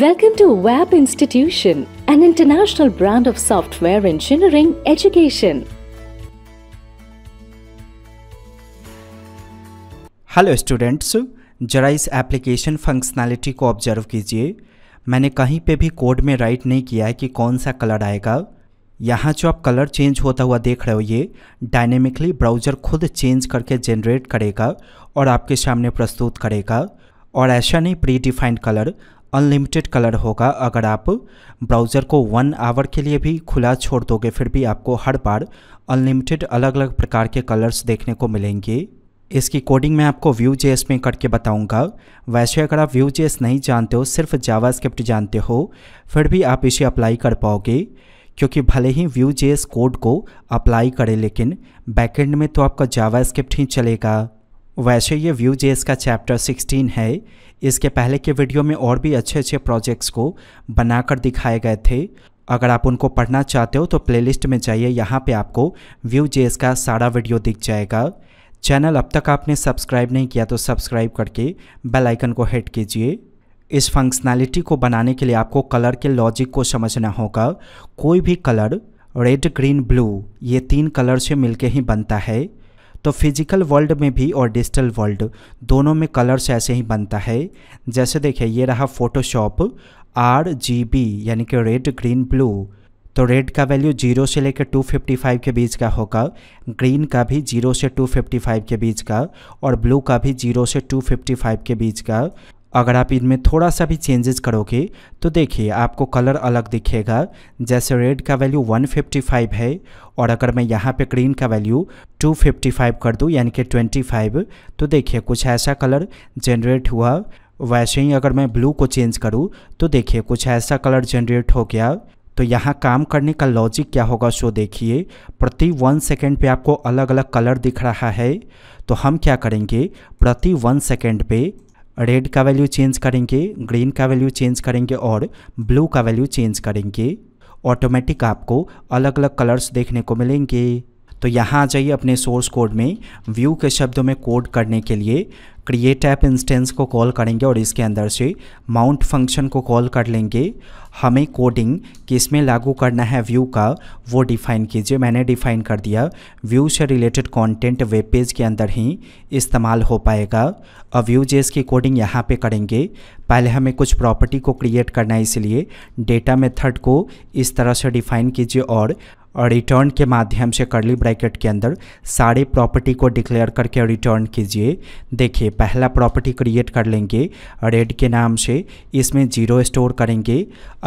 Welcome to WAP Institution, an international brand of software engineering education. Hello students, जरा इस application functionality को observe कीजिए मैंने कहीं पे भी code में write नहीं किया है कि कौन सा color आएगा यहाँ जो आप कलर चेंज होता हुआ देख रहे हो ये डायनेमिकली ब्राउज़र खुद चेंज करके जनरेट करेगा और आपके सामने प्रस्तुत करेगा और ऐसा नहीं predefined colour unlimited colour होगा अगर आप ब्राउज़र को वन आवर के लिए भी खुला छोड़ दोगे फिर भी आपको हर बार अनलिमिटेड अलग अलग प्रकार के कलर्स देखने को मिलेंगे इसकी कोडिंग मैं आपको व्यू जेएस में करके बताऊंगा वैसे अगर आप व्यू जेएस नहीं जानते हो सिर्फ जावा स्क्रिप्ट जानते हो फिर भी आप इसे अप्लाई कर पाओगे क्योंकि भले ही व्यू जेएस कोड को अप्लाई करें लेकिन बैकेंड में तो आपका जावा स्क्रिप्ट ही चलेगा वैसे ये व्यू जेस का चैप्टर 16 है इसके पहले के वीडियो में और भी अच्छे अच्छे प्रोजेक्ट्स को बनाकर दिखाए गए थे अगर आप उनको पढ़ना चाहते हो तो प्लेलिस्ट में जाइए यहाँ पे आपको व्यू जेस का सारा वीडियो दिख जाएगा चैनल अब तक आपने सब्सक्राइब नहीं किया तो सब्सक्राइब करके बेल आइकन को हिट कीजिए इस फंक्शनैलिटी को बनाने के लिए आपको कलर के लॉजिक को समझना होगा कोई भी कलर रेड ग्रीन ब्लू ये तीन कलर से मिलके ही बनता है तो फिजिकल वर्ल्ड में भी और डिजिटल वर्ल्ड दोनों में कलर्स ऐसे ही बनता है जैसे देखिए ये रहा फोटोशॉप आर जी बी यानी कि रेड ग्रीन ब्लू तो रेड का वैल्यू जीरो से लेकर 255 के बीच का होगा ग्रीन का भी जीरो से 255 के बीच का और ब्लू का भी जीरो से 255 के बीच का अगर आप इनमें थोड़ा सा भी चेंजेस करोगे तो देखिए आपको कलर अलग दिखेगा जैसे रेड का वैल्यू 155 है और अगर मैं यहाँ पे ग्रीन का वैल्यू 255 कर दूँ यानी कि 25 तो देखिए कुछ ऐसा कलर जनरेट हुआ वैसे ही अगर मैं ब्लू को चेंज करूँ तो देखिए कुछ ऐसा कलर जनरेट हो गया तो यहाँ काम करने का लॉजिक क्या होगा सो देखिए प्रति वन सेकेंड पे आपको अलग अलग कलर दिख रहा है तो हम क्या करेंगे प्रति वन सेकेंड पे रेड का वैल्यू चेंज करेंगे ग्रीन का वैल्यू चेंज करेंगे और ब्लू का वैल्यू चेंज करेंगे ऑटोमेटिक आपको अलग अलग कलर्स देखने को मिलेंगे तो यहाँ आ जाइए अपने सोर्स कोड में व्यू के शब्दों में कोड करने के लिए क्रिएट ऐप इंस्टेंस को कॉल करेंगे और इसके अंदर से माउंट फंक्शन को कॉल कर लेंगे हमें कोडिंग किसमें लागू करना है व्यू का वो डिफ़ाइन कीजिए मैंने डिफ़ाइन कर दिया व्यू से रिलेटेड कंटेंट वेब पेज के अंदर ही इस्तेमाल हो पाएगा अब व्यू जेस की कोडिंग यहाँ पे करेंगे पहले हमें कुछ प्रॉपर्टी को क्रिएट करना है इसलिए डेटा मेथड को इस तरह से डिफ़ाइन कीजिए और और रिटर्न के माध्यम से करली ब्रैकेट के अंदर सारे प्रॉपर्टी को डिक्लेयर करके रिटर्न कीजिए देखिए पहला प्रॉपर्टी क्रिएट कर लेंगे रेड के नाम से इसमें जीरो स्टोर करेंगे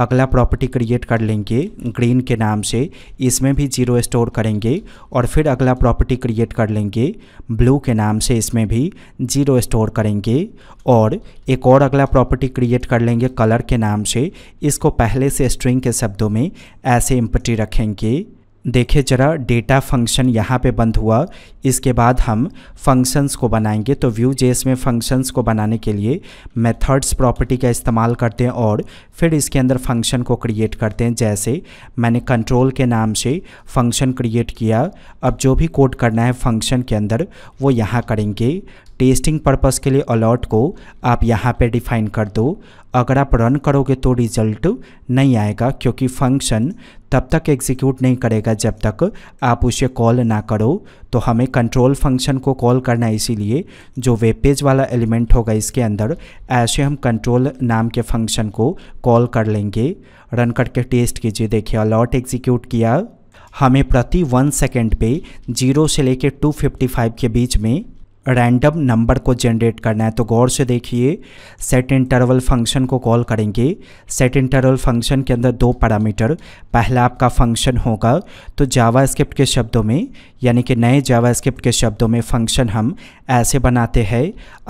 अगला प्रॉपर्टी क्रिएट कर लेंगे ग्रीन के नाम से इसमें भी जीरो स्टोर करेंगे और फिर अगला प्रॉपर्टी क्रिएट कर लेंगे ब्लू के नाम से इसमें भी जीरो स्टोर करेंगे और एक और अगला प्रॉपर्टी क्रिएट कर लेंगे कलर के नाम से इसको पहले से स्ट्रिंग के शब्दों में ऐसे इम्पटी रखेंगे देखिए जरा डेटा फंक्शन यहाँ पे बंद हुआ इसके बाद हम फंक्शंस को बनाएंगे तो व्यू जेस में फंक्शंस को बनाने के लिए मेथड्स प्रॉपर्टी का इस्तेमाल करते हैं और फिर इसके अंदर फंक्शन को क्रिएट करते हैं जैसे मैंने कंट्रोल के नाम से फंक्शन क्रिएट किया अब जो भी कोड करना है फंक्शन के अंदर वो यहाँ करेंगे टेस्टिंग पर्पस के लिए अलॉट को आप यहाँ पे डिफाइन कर दो अगर आप रन करोगे तो रिजल्ट नहीं आएगा क्योंकि फंक्शन तब तक एग्जीक्यूट नहीं करेगा जब तक आप उसे कॉल ना करो तो हमें कंट्रोल फंक्शन को कॉल करना है इसीलिए जो वेब पेज वाला एलिमेंट होगा इसके अंदर ऐसे हम कंट्रोल नाम के फंक्शन को कॉल कर लेंगे रन करके टेस्ट कीजिए देखिए अलॉट एग्जीक्यूट किया हमें प्रति वन सेकेंड पे जीरो से लेकर 255 के बीच में रैंडम नंबर को जनरेट करना है तो गौर से देखिए सेट इंटरवल फंक्शन को कॉल करेंगे सेट इंटरवल फंक्शन के अंदर दो पैरामीटर पहला आपका फंक्शन होगा तो जावा स्क्रिप्ट के शब्दों में यानी कि नए जावा स्क्रिप्ट के शब्दों में फंक्शन हम ऐसे बनाते हैं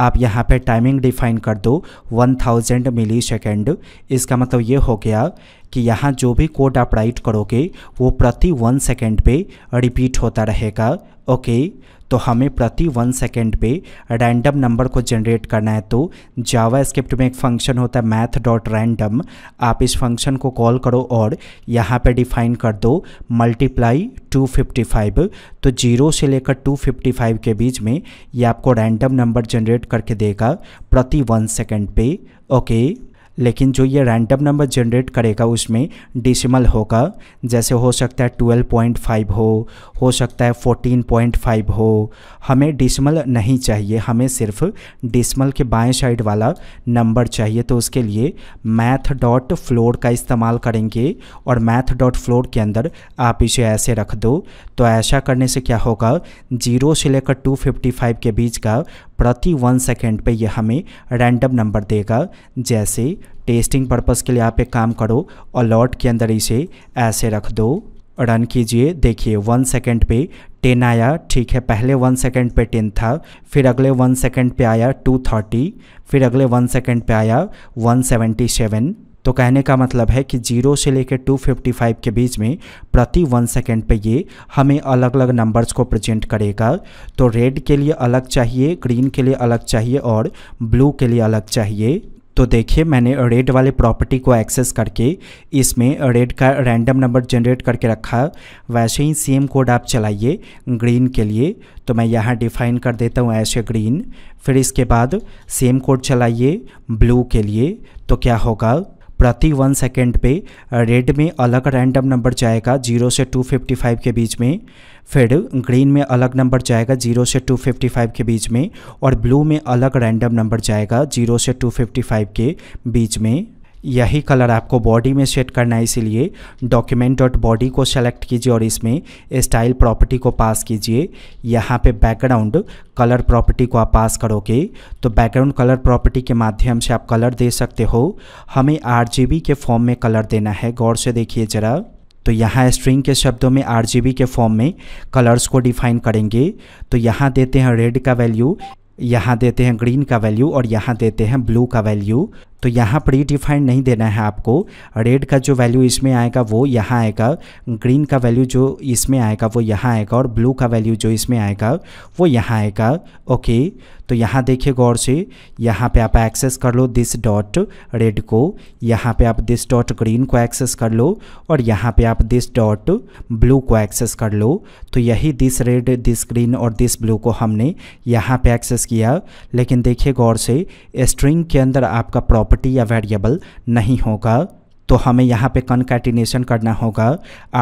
आप यहाँ पर टाइमिंग डिफाइन कर दो 1000 मिली सेकेंड इसका मतलब ये हो गया कि यहाँ जो भी कोड आप राइट करोगे वो प्रति वन सेकेंड पे रिपीट होता रहेगा ओके तो हमें प्रति वन सेकेंड पे रैंडम नंबर को जनरेट करना है तो जावा स्क्रिप्ट में एक फंक्शन होता है मैथ डॉट रैंडम आप इस फंक्शन को कॉल करो और यहाँ पे डिफाइन कर दो मल्टीप्लाई 255 तो जीरो से लेकर 255 के बीच में ये आपको रैंडम नंबर जनरेट करके देगा प्रति वन सेकेंड पे ओके लेकिन जो ये रैंडम नंबर जनरेट करेगा उसमें डिसिमल होगा जैसे हो सकता है 12.5 हो हो सकता है 14.5 हो हमें डिसिमल नहीं चाहिए हमें सिर्फ डिसिमल के बाएं साइड वाला नंबर चाहिए तो उसके लिए मैथ डॉट फ्लोर का इस्तेमाल करेंगे और मैथ डॉट फ्लोर के अंदर आप इसे ऐसे रख दो तो ऐसा करने से क्या होगा ज़ीरो से लेकर फ़ाइव के बीच का प्रति वन सेकेंड पे ये हमें रैंडम नंबर देगा जैसे टेस्टिंग पर्पज़ के लिए आप एक काम करो अलॉट के अंदर इसे ऐसे रख दो रन कीजिए देखिए वन सेकेंड पे टेन आया ठीक है पहले वन सेकेंड पे टेन था फिर अगले वन सेकेंड पे आया टू थर्टी फिर अगले वन सेकेंड पे आया वन सेवेंटी सेवन तो कहने का मतलब है कि जीरो से लेकर फाइव के बीच में प्रति वन सेकेंड पे ये हमें अलग अलग नंबर्स को प्रेजेंट करेगा तो रेड के लिए अलग चाहिए ग्रीन के लिए अलग चाहिए और ब्लू के लिए अलग चाहिए तो देखिए मैंने रेड वाले प्रॉपर्टी को एक्सेस करके इसमें रेड का रैंडम नंबर जनरेट करके रखा वैसे ही सेम कोड आप चलाइए ग्रीन के लिए तो मैं यहाँ डिफाइन कर देता हूँ ऐसे ग्रीन फिर इसके बाद सेम कोड चलाइए ब्लू के लिए तो क्या होगा प्रति वन सेकेंड पे रेड में अलग रैंडम नंबर जाएगा जीरो से टू फिफ्टी फाइव के बीच में फिर ग्रीन में अलग नंबर जाएगा जीरो से टू फिफ्टी फाइव के बीच में और ब्लू में अलग रैंडम नंबर जाएगा जीरो से टू फिफ्टी फाइव के बीच में यही कलर आपको बॉडी में सेट करना है इसीलिए डॉक्यूमेंट डॉट बॉडी को सेलेक्ट कीजिए और इसमें स्टाइल प्रॉपर्टी को पास कीजिए यहाँ पे बैकग्राउंड कलर प्रॉपर्टी को आप पास करोगे तो बैकग्राउंड कलर प्रॉपर्टी के माध्यम से आप कलर दे सकते हो हमें आर के फॉर्म में कलर देना है गौर से देखिए ज़रा तो यहाँ स्ट्रिंग के शब्दों में आर के फॉर्म में कलर्स को डिफाइन करेंगे तो यहाँ देते हैं रेड का वैल्यू यहाँ देते हैं ग्रीन का वैल्यू और यहाँ देते हैं ब्लू का वैल्यू तो यहाँ प्री डिफाइंड नहीं देना है आपको रेड का जो वैल्यू इसमें आएगा वो यहाँ आएगा ग्रीन का वैल्यू जो इसमें आएगा वो यहाँ आएगा और ब्लू का वैल्यू जो इसमें आएगा वो यहाँ आएगा ओके तो यहाँ देखिए गौर से यहाँ पे आप एक्सेस कर लो दिस डॉट रेड को यहाँ पे आप दिस डॉट ग्रीन को एक्सेस कर लो और यहाँ पे आप दिस डॉट ब्लू को एक्सेस कर लो तो यही दिस रेड दिस ग्रीन और दिस ब्लू को हमने यहाँ पे एक्सेस किया लेकिन देखिए गौर से स्ट्रिंग के अंदर आपका प्रॉपर प्रॉपर्टी या वेरिएबल नहीं होगा तो हमें यहाँ पे कनकैटिनेशन करना होगा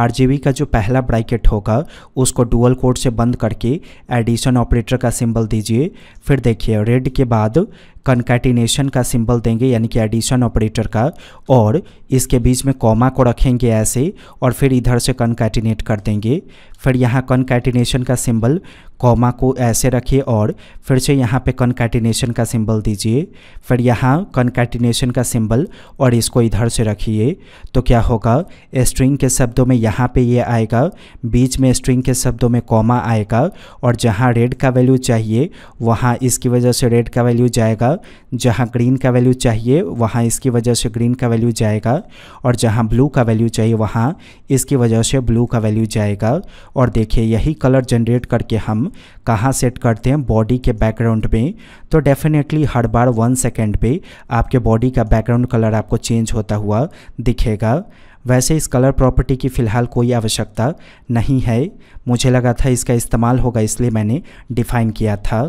आर का जो पहला ब्रैकेट होगा उसको डुअल कोड से बंद करके एडिशन ऑपरेटर का सिंबल दीजिए फिर देखिए रेड के बाद कंकैटिनेशन का सिंबल देंगे यानी कि एडिशन ऑपरेटर का और इसके बीच में कॉमा को रखेंगे ऐसे और फिर इधर से कंकैटिनेट कर देंगे फिर यहाँ कंकैटिनेशन का सिंबल कॉमा को ऐसे रखिए और फिर से यहाँ पे कंकैटिनेशन का सिंबल दीजिए फिर यहाँ कंकैटिनेशन का सिंबल और इसको इधर से रखिए तो क्या होगा स्ट्रिंग के शब्दों में यहाँ पे ये यह आएगा बीच में स्ट्रिंग के शब्दों में कॉमा आएगा और जहाँ रेड का वैल्यू चाहिए वहाँ इसकी वजह से रेड का वैल्यू जाएगा जाएगा जहाँ ग्रीन का वैल्यू चाहिए वहाँ इसकी वजह से ग्रीन का वैल्यू जाएगा और जहाँ ब्लू का वैल्यू चाहिए वहाँ इसकी वजह से ब्लू का वैल्यू जाएगा और देखिए यही कलर जनरेट करके हम कहाँ सेट करते हैं बॉडी के बैकग्राउंड में तो डेफिनेटली हर बार वन सेकेंड पर आपके बॉडी का बैकग्राउंड कलर आपको चेंज होता हुआ दिखेगा वैसे इस कलर प्रॉपर्टी की फ़िलहाल कोई आवश्यकता नहीं है मुझे लगा था इसका इस्तेमाल होगा इसलिए मैंने डिफ़ाइन किया था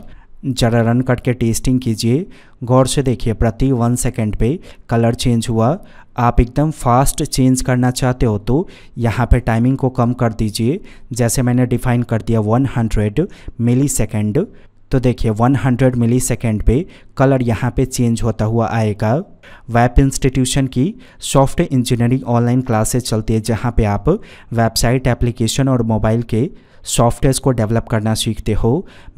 ज़रा रन करके टेस्टिंग कीजिए गौर से देखिए प्रति वन सेकेंड पे कलर चेंज हुआ आप एकदम फास्ट चेंज करना चाहते हो तो यहाँ पे टाइमिंग को कम कर दीजिए जैसे मैंने डिफाइन कर दिया 100 हंड्रेड मिली सेकेंड तो देखिए 100 हंड्रेड मिली सेकेंड पर कलर यहाँ पे चेंज होता हुआ आएगा वेब इंस्टीट्यूशन की सॉफ्टवेयर इंजीनियरिंग ऑनलाइन क्लासेस चलती है जहाँ पे आप वेबसाइट एप्लीकेशन और मोबाइल के सॉफ्टवेयर को डेवलप करना सीखते हो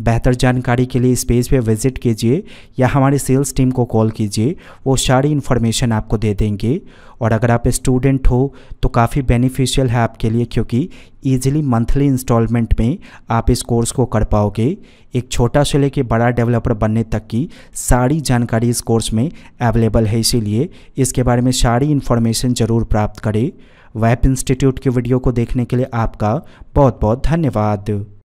बेहतर जानकारी के लिए इस पेज पे विजिट कीजिए या हमारी सेल्स टीम को कॉल कीजिए वो सारी इन्फॉर्मेशन आपको दे देंगे और अगर आप स्टूडेंट हो तो काफ़ी बेनिफिशियल है आपके लिए क्योंकि ईजिली मंथली इंस्टॉलमेंट में आप इस कोर्स को कर पाओगे एक छोटा से लेके बड़ा डेवलपर बनने तक की सारी जानकारी इस कोर्स में अवेलेबल है इसीलिए इसके बारे में सारी इन्फॉर्मेशन ज़रूर प्राप्त करें वेब इंस्टीट्यूट की वीडियो को देखने के लिए आपका बहुत बहुत धन्यवाद